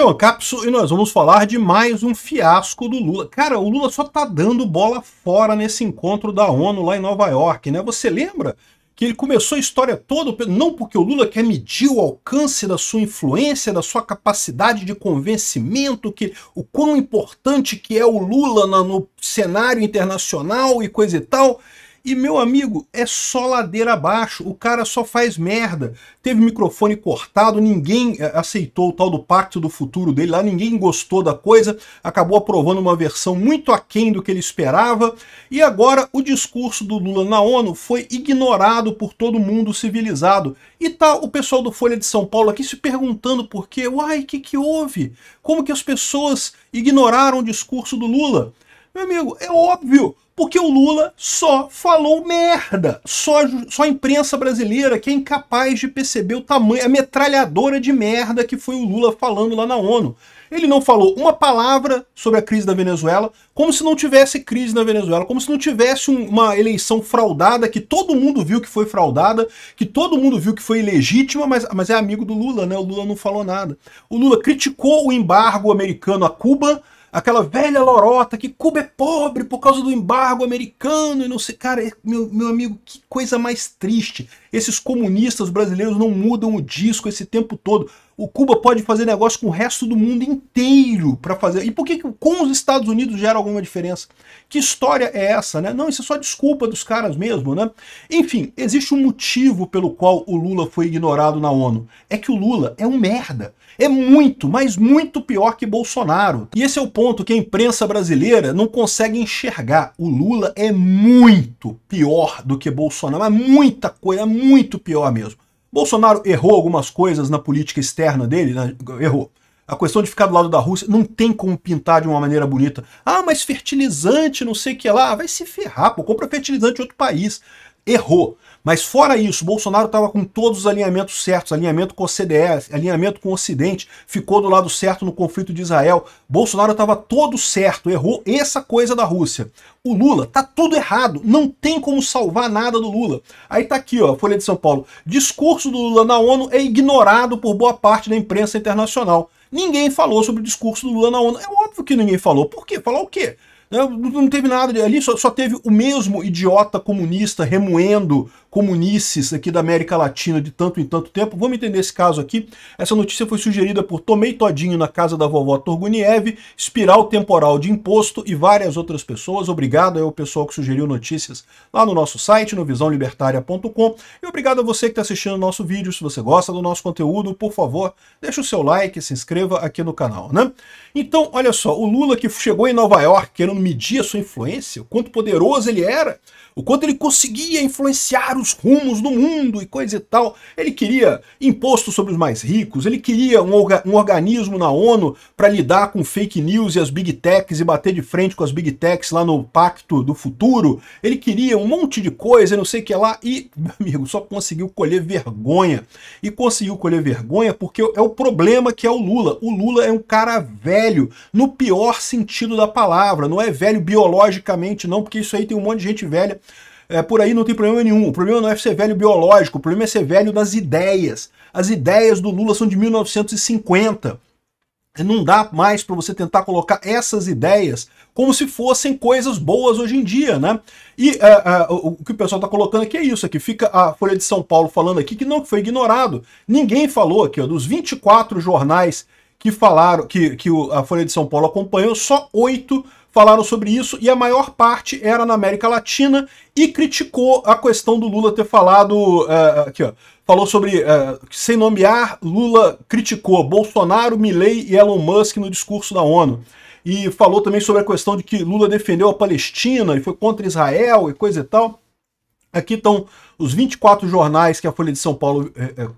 Então, Capso, e nós vamos falar de mais um fiasco do Lula. Cara, o Lula só tá dando bola fora nesse encontro da ONU lá em Nova York, né? Você lembra que ele começou a história toda, não porque o Lula quer medir o alcance da sua influência, da sua capacidade de convencimento, que o quão importante que é o Lula no cenário internacional e coisa e tal. E meu amigo, é só ladeira abaixo, o cara só faz merda. Teve microfone cortado, ninguém é, aceitou o tal do pacto do futuro dele lá, ninguém gostou da coisa, acabou aprovando uma versão muito aquém do que ele esperava. E agora o discurso do Lula na ONU foi ignorado por todo mundo civilizado. E tá o pessoal do Folha de São Paulo aqui se perguntando por quê, uai, o que, que houve? Como que as pessoas ignoraram o discurso do Lula? Meu amigo, é óbvio, porque o Lula só falou merda. Só, só a imprensa brasileira que é incapaz de perceber o tamanho, a metralhadora de merda que foi o Lula falando lá na ONU. Ele não falou uma palavra sobre a crise da Venezuela, como se não tivesse crise na Venezuela, como se não tivesse uma eleição fraudada, que todo mundo viu que foi fraudada, que todo mundo viu que foi ilegítima, mas, mas é amigo do Lula, né? O Lula não falou nada. O Lula criticou o embargo americano a Cuba, aquela velha lorota que Cuba é pobre por causa do embargo americano e não sei. Cara, meu, meu amigo, que coisa mais triste. Esses comunistas brasileiros não mudam o disco esse tempo todo. O Cuba pode fazer negócio com o resto do mundo inteiro para fazer. E por que com os Estados Unidos gera alguma diferença? Que história é essa, né? Não, isso é só desculpa dos caras mesmo, né? Enfim, existe um motivo pelo qual o Lula foi ignorado na ONU. É que o Lula é um merda. É muito, mas muito pior que Bolsonaro. E esse é o ponto que a imprensa brasileira não consegue enxergar. O Lula é muito pior do que Bolsonaro. É muita coisa, é muito pior mesmo. Bolsonaro errou algumas coisas na política externa dele, né? errou. A questão de ficar do lado da Rússia não tem como pintar de uma maneira bonita. Ah, mas fertilizante, não sei o que lá. Vai se ferrar, pô. Compra fertilizante de outro país errou. Mas fora isso, Bolsonaro estava com todos os alinhamentos certos, alinhamento com o CDS, alinhamento com o Ocidente, ficou do lado certo no conflito de Israel. Bolsonaro estava todo certo, errou essa coisa da Rússia. O Lula tá tudo errado, não tem como salvar nada do Lula. Aí tá aqui, ó, Folha de São Paulo. Discurso do Lula na ONU é ignorado por boa parte da imprensa internacional. Ninguém falou sobre o discurso do Lula na ONU. É óbvio que ninguém falou. Por quê? Falar o quê? É, não teve nada ali, só, só teve o mesmo idiota comunista remoendo comunices aqui da América Latina de tanto em tanto tempo. Vamos entender esse caso aqui. Essa notícia foi sugerida por Tomei Todinho na casa da vovó Turguniev, Espiral Temporal de Imposto e várias outras pessoas. Obrigado ao pessoal que sugeriu notícias lá no nosso site, no visãolibertaria.com. E obrigado a você que está assistindo o nosso vídeo. Se você gosta do nosso conteúdo, por favor, deixa o seu like, se inscreva aqui no canal, né? Então, olha só, o Lula que chegou em Nova York querendo tentando medir a sua influência, o quanto poderoso ele era, o quanto ele conseguia influenciar os rumos do mundo e coisa e tal. Ele queria imposto sobre os mais ricos, ele queria um, orga um organismo na ONU para lidar com fake news e as big techs e bater de frente com as big techs lá no Pacto do Futuro. Ele queria um monte de coisa, não sei o que lá, e, meu amigo, só conseguiu colher vergonha. E conseguiu colher vergonha porque é o problema que é o Lula. O Lula é um cara velho, no pior sentido da palavra, não é é velho biologicamente, não, porque isso aí tem um monte de gente velha é, por aí não tem problema nenhum. O problema não é ser velho biológico, o problema é ser velho das ideias. As ideias do Lula são de 1950. Não dá mais para você tentar colocar essas ideias como se fossem coisas boas hoje em dia, né? E uh, uh, o que o pessoal está colocando aqui é isso, aqui é fica a Folha de São Paulo falando aqui que não foi ignorado. Ninguém falou aqui, ó, dos 24 jornais que falaram, que, que a Folha de São Paulo acompanhou, só oito falaram sobre isso e a maior parte era na América Latina e criticou a questão do Lula ter falado uh, aqui, ó, falou sobre uh, sem nomear Lula criticou Bolsonaro, Milley e Elon Musk no discurso da ONU e falou também sobre a questão de que Lula defendeu a Palestina e foi contra Israel e coisa e tal. Aqui estão os 24 jornais que a Folha de São Paulo é, é,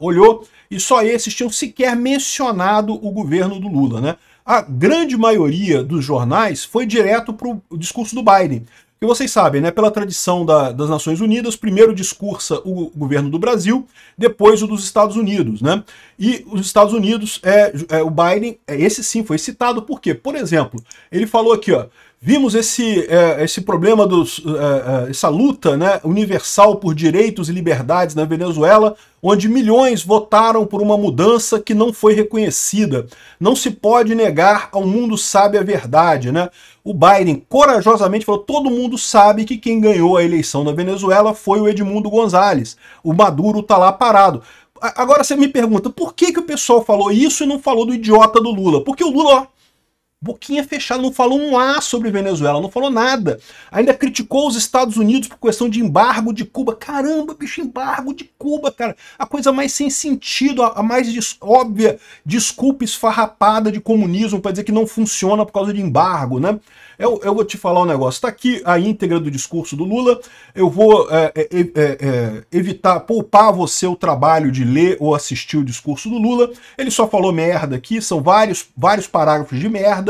olhou, e só esses tinham sequer mencionado o governo do Lula, né? a grande maioria dos jornais foi direto para o discurso do Biden. E vocês sabem, né, pela tradição da, das Nações Unidas, primeiro discursa o governo do Brasil, depois o dos Estados Unidos, né? E os Estados Unidos, é, é o Biden, é, esse sim foi citado, por quê? Por exemplo, ele falou aqui, ó, Vimos esse, é, esse problema, dos, é, é, essa luta né, universal por direitos e liberdades na Venezuela, onde milhões votaram por uma mudança que não foi reconhecida. Não se pode negar ao mundo sabe a verdade. Né? O Biden corajosamente falou, todo mundo sabe que quem ganhou a eleição na Venezuela foi o Edmundo Gonzalez. O Maduro está lá parado. Agora você me pergunta, por que, que o pessoal falou isso e não falou do idiota do Lula? Porque o Lula, ó, boquinha fechada, não falou um A sobre Venezuela, não falou nada. Ainda criticou os Estados Unidos por questão de embargo de Cuba. Caramba, bicho, embargo de Cuba, cara. A coisa mais sem sentido, a mais des óbvia desculpa esfarrapada de comunismo para dizer que não funciona por causa de embargo, né? Eu, eu vou te falar um negócio. Tá aqui a íntegra do discurso do Lula. Eu vou é, é, é, é, é evitar, poupar você o trabalho de ler ou assistir o discurso do Lula. Ele só falou merda aqui, são vários, vários parágrafos de merda.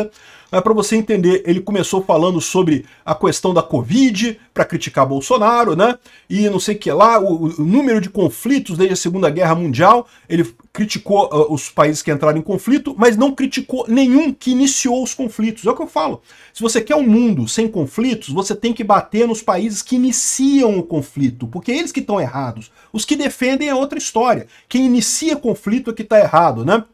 É, para você entender, ele começou falando sobre a questão da Covid, para criticar Bolsonaro, né? E não sei o que lá, o, o, número de conflitos desde a Segunda Guerra Mundial. Ele criticou uh, os países que entraram em conflito, mas não criticou nenhum que iniciou os conflitos. É o que eu falo. Se você quer um mundo sem conflitos, você tem que bater nos países que iniciam o conflito, porque é eles que estão errados. Os que defendem é outra história. Quem inicia conflito é que está errado, né?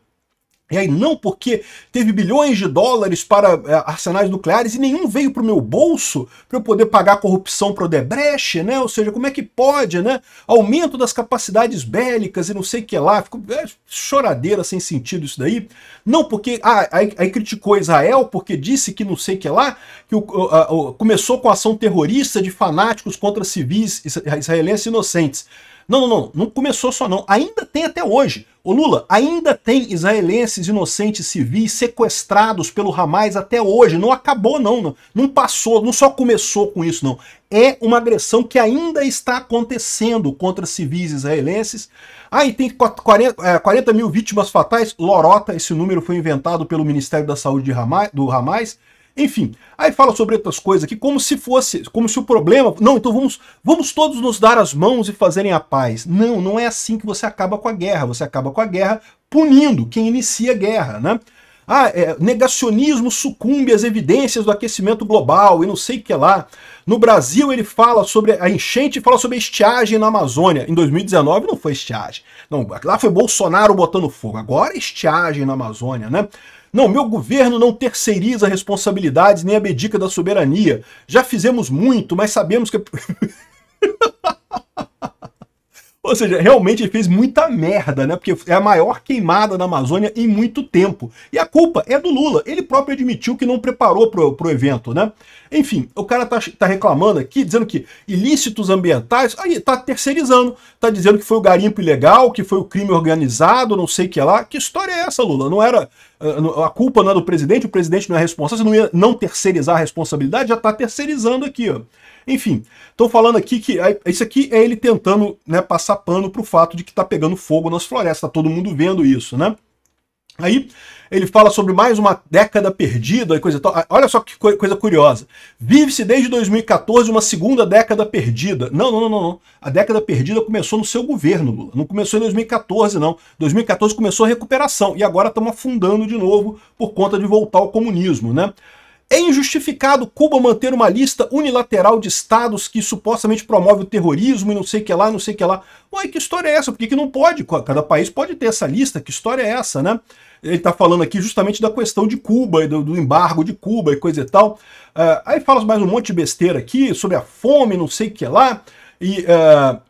E aí, não porque teve bilhões de dólares para é, arsenais nucleares e nenhum veio para o meu bolso para eu poder pagar corrupção para o Debreche, né? Ou seja, como é que pode, né? Aumento das capacidades bélicas e não sei o que lá. Ficou é, choradeira sem sentido isso daí. Não porque. Ah, aí, aí, criticou Israel porque disse que não sei o que lá, que o, a, começou com ação terrorista de fanáticos contra civis israelenses inocentes. Não, não, não, não começou só não. Ainda tem até hoje. O Lula, ainda tem israelenses inocentes civis sequestrados pelo Hamas até hoje. Não acabou não, não, não passou, não só começou com isso não. É uma agressão que ainda está acontecendo contra civis israelenses. Ah, e tem 40, 40 é, mil vítimas fatais. Lorota, esse número foi inventado pelo Ministério da Saúde Hamas, do Hamas. Enfim, aí fala sobre outras coisas aqui, como se fosse, como se o problema. Não, então vamos, vamos todos nos dar as mãos e fazerem a paz. Não, não é assim que você acaba com a guerra. Você acaba com a guerra punindo quem inicia a guerra, né? Ah, é, negacionismo sucumbe às evidências do aquecimento global e não sei o que lá. No Brasil, ele fala sobre a enchente fala sobre a estiagem na Amazônia. Em 2019 não foi estiagem. Não, lá foi Bolsonaro botando fogo. Agora é estiagem na Amazônia, né? Não, meu governo não terceiriza responsabilidades nem abdica da soberania. Já fizemos muito, mas sabemos que. É Ou seja, realmente ele fez muita merda, né? Porque é a maior queimada na Amazônia em muito tempo. E a culpa é do Lula. Ele próprio admitiu que não preparou pro, pro evento, né? Enfim, o cara tá, tá reclamando aqui, dizendo que ilícitos ambientais, aí tá terceirizando. Tá dizendo que foi o garimpo ilegal, que foi o crime organizado, não sei o que lá. Que história é essa, Lula? Não era. Ah, a culpa não é do presidente, o presidente não é responsável, você não ia não terceirizar a responsabilidade, já tá terceirizando aqui, ó. Enfim, estou falando aqui que isso aqui é ele tentando né, passar pano para o fato de que está pegando fogo nas florestas, está todo mundo vendo isso, né? Aí ele fala sobre mais uma década perdida e coisa tal. Ah, olha só que coisa curiosa. Vive-se desde 2014 uma segunda década perdida. Não, não, não, não, A década perdida começou no seu governo, Lula. Não começou em 2014, não. 2014 começou a recuperação e agora estamos afundando de novo por conta de voltar ao comunismo, né? É injustificado Cuba manter uma lista unilateral de estados que supostamente promove o terrorismo e não sei o que lá, não sei o que lá. Ué, que história é essa? Por que, que não pode? Cada país pode ter essa lista, que história é essa, né? Ele está falando aqui justamente da questão de Cuba, do, do embargo de Cuba e coisa e tal. Uh, aí fala mais um monte de besteira aqui sobre a fome, não sei o que lá. E uh,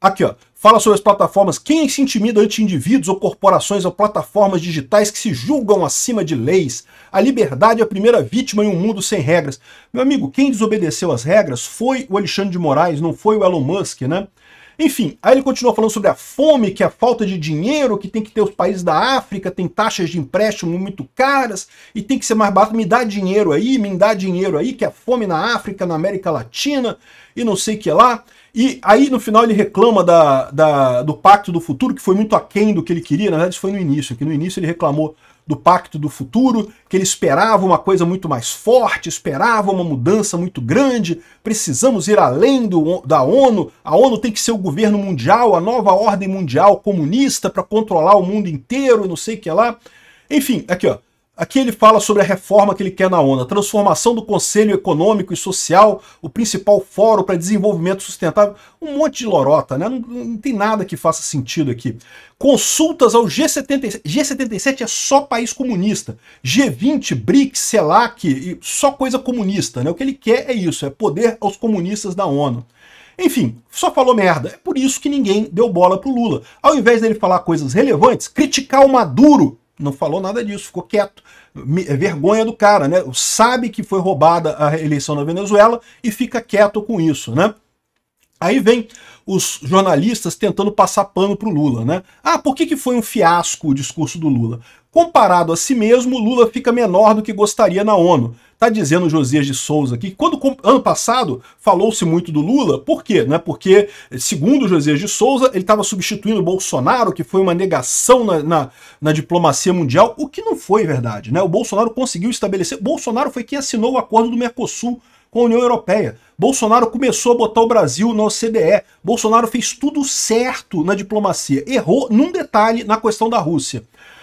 aqui, ó. Fala sobre as plataformas. Quem se intimida ante indivíduos ou corporações ou plataformas digitais que se julgam acima de leis? A liberdade é a primeira vítima em um mundo sem regras. Meu amigo, quem desobedeceu às regras foi o Alexandre de Moraes, não foi o Elon Musk, né? Enfim, aí ele continua falando sobre a fome, que é a falta de dinheiro, que tem que ter os países da África, tem taxas de empréstimo muito caras e tem que ser mais barato. Me dá dinheiro aí, me dá dinheiro aí, que é a fome na África, na América Latina e não sei o que lá. E aí, no final, ele reclama da, da, do Pacto do Futuro, que foi muito aquém do que ele queria. Na verdade, isso foi no início, que no início ele reclamou do Pacto do Futuro, que ele esperava uma coisa muito mais forte, esperava uma mudança muito grande, precisamos ir além do, da ONU, a ONU tem que ser o governo mundial, a nova ordem mundial comunista para controlar o mundo inteiro, não sei o que lá. Enfim, aqui ó, Aqui ele fala sobre a reforma que ele quer na ONU, a transformação do Conselho Econômico e Social, o principal fórum para desenvolvimento sustentável, um monte de lorota, né? Não, não tem nada que faça sentido aqui. Consultas ao G77, G77 é só país comunista. G20, BRICS, CELAC, só coisa comunista, né? O que ele quer é isso, é poder aos comunistas da ONU. Enfim, só falou merda. É por isso que ninguém deu bola pro Lula. Ao invés dele falar coisas relevantes, criticar o Maduro não falou nada disso, ficou quieto. É vergonha do cara, né? Sabe que foi roubada a eleição na Venezuela e fica quieto com isso, né? Aí vem os jornalistas tentando passar pano pro Lula, né? Ah, por que, que foi um fiasco o discurso do Lula? Comparado a si mesmo, Lula fica menor do que gostaria na ONU. Está dizendo Josias de Souza aqui, quando ano passado falou-se muito do Lula, por quê? é Porque, segundo Josias de Souza, ele estava substituindo o Bolsonaro, que foi uma negação na, na, na, diplomacia mundial, o que não foi verdade. Né? O Bolsonaro conseguiu estabelecer. Bolsonaro foi quem assinou o acordo do Mercosul com a União Europeia. Bolsonaro começou a botar o Brasil na OCDE. Bolsonaro fez tudo certo na diplomacia. Errou num detalhe na questão da Rússia.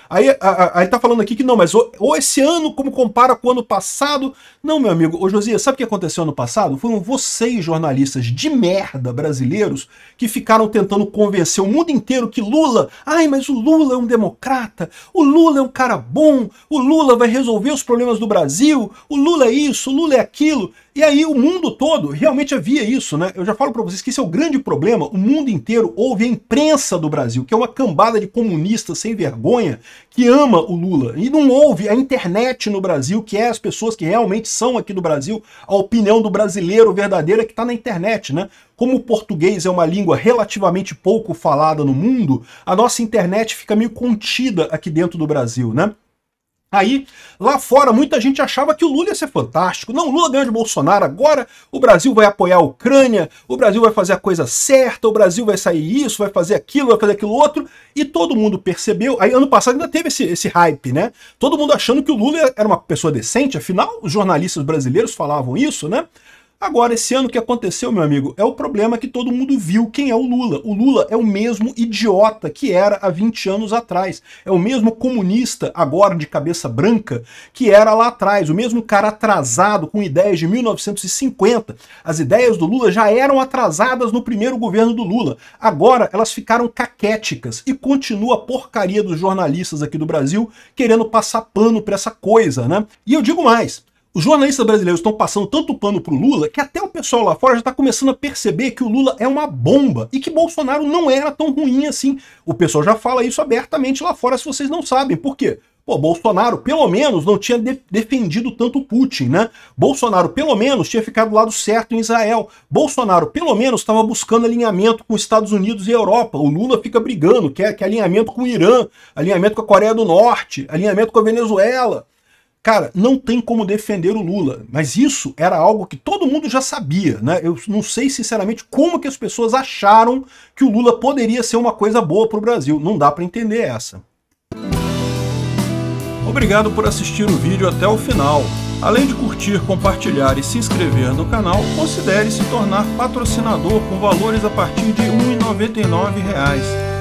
Aí, aí tá falando aqui que não, mas ou, ou esse ano como compara com o ano passado. Não, meu amigo. Ô, Josias, sabe o que aconteceu ano passado? Foram vocês, jornalistas de merda brasileiros, que ficaram tentando convencer o mundo inteiro que Lula... Ai, mas o Lula é um democrata. O Lula é um cara bom. O Lula vai resolver os problemas do Brasil. O Lula é isso, o Lula é aquilo. E aí o mundo todo realmente havia isso, né? Eu já falo para vocês que esse é o grande problema. O mundo inteiro ouve a imprensa do Brasil, que é uma cambada de comunistas sem vergonha que ama o Lula. E não ouve a internet no Brasil, que é as pessoas que realmente são aqui do Brasil, a opinião do brasileiro verdadeira que está na internet, né? Como o português é uma língua relativamente pouco falada no mundo, a nossa internet fica meio contida aqui dentro do Brasil, né? Aí, lá fora, muita gente achava que o Lula ia ser fantástico. Não, Lula ganhou de Bolsonaro agora, o Brasil vai apoiar a Ucrânia, o Brasil vai fazer a coisa certa, o Brasil vai sair isso, vai fazer aquilo, vai fazer aquilo outro. E todo mundo percebeu. Aí, ano passado ainda teve esse, esse hype, né? Todo mundo achando que o Lula era uma pessoa decente, afinal, os jornalistas brasileiros falavam isso, né? Agora, esse ano que aconteceu, meu amigo, é o problema que todo mundo viu. Quem é o Lula? O Lula é o mesmo idiota que era há 20 anos atrás. É o mesmo comunista, agora de cabeça branca, que era lá atrás. O mesmo cara atrasado com ideias de 1950. As ideias do Lula já eram atrasadas no primeiro governo do Lula. Agora elas ficaram caquéticas e continua a porcaria dos jornalistas aqui do Brasil querendo passar pano para essa coisa, né? E eu digo mais, os jornalistas brasileiros estão passando tanto pano pro Lula que até o pessoal lá fora já está começando a perceber que o Lula é uma bomba e que Bolsonaro não era tão ruim assim. O pessoal já fala isso abertamente lá fora, se vocês não sabem. Por quê? Pô, Bolsonaro pelo menos não tinha de defendido tanto Putin, né? Bolsonaro pelo menos tinha ficado do lado certo em Israel. Bolsonaro pelo menos estava buscando alinhamento com os Estados Unidos e Europa. O Lula fica brigando, quer, quer alinhamento com o Irã, alinhamento com a Coreia do Norte, alinhamento com a Venezuela. Cara, não tem como defender o Lula, mas isso era algo que todo mundo já sabia, né? Eu não sei, sinceramente, como que as pessoas acharam que o Lula poderia ser uma coisa boa para o Brasil. Não dá para entender essa. Obrigado por assistir o vídeo até o final. Além de curtir, compartilhar e se inscrever no canal, considere se tornar patrocinador com valores a partir de R$ 1,99